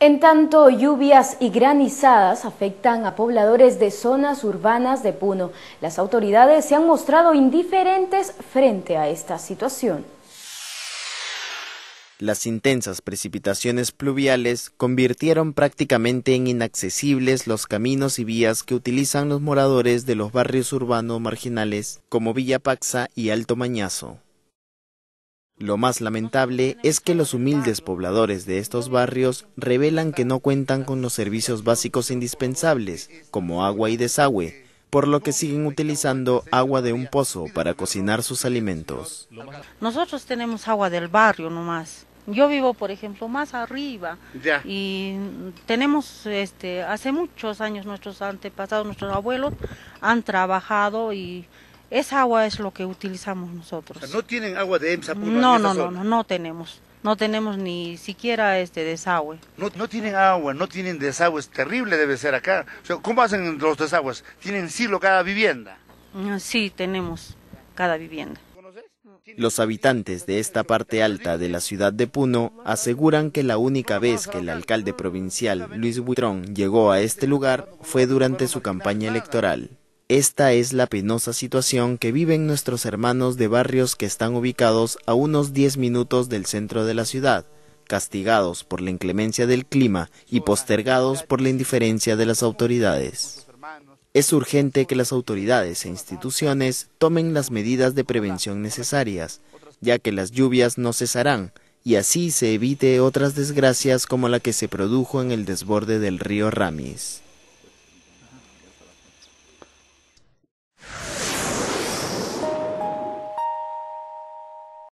En tanto, lluvias y granizadas afectan a pobladores de zonas urbanas de Puno. Las autoridades se han mostrado indiferentes frente a esta situación. Las intensas precipitaciones pluviales convirtieron prácticamente en inaccesibles los caminos y vías que utilizan los moradores de los barrios urbanos marginales como Villa Paxa y Alto Mañazo. Lo más lamentable es que los humildes pobladores de estos barrios revelan que no cuentan con los servicios básicos indispensables, como agua y desagüe, por lo que siguen utilizando agua de un pozo para cocinar sus alimentos. Nosotros tenemos agua del barrio nomás. Yo vivo, por ejemplo, más arriba y tenemos, este, hace muchos años nuestros antepasados, nuestros abuelos han trabajado y esa agua es lo que utilizamos nosotros. ¿No tienen agua de EMSA? Puno? no, no, no, no, tenemos. No tenemos ni siquiera este desagüe. No, tienen agua, no tienen desagüe? Es Terrible debe ser acá. ¿Cómo hacen los desagües? ¿Tienen silo cada vivienda? Mm, sí, tenemos cada vivienda. Los habitantes de esta parte alta de la ciudad de Puno aseguran que la única vez que el alcalde provincial Luis Buitrón llegó a este lugar fue durante su campaña electoral. Esta es la penosa situación que viven nuestros hermanos de barrios que están ubicados a unos 10 minutos del centro de la ciudad, castigados por la inclemencia del clima y postergados por la indiferencia de las autoridades. Es urgente que las autoridades e instituciones tomen las medidas de prevención necesarias, ya que las lluvias no cesarán, y así se evite otras desgracias como la que se produjo en el desborde del río Ramis.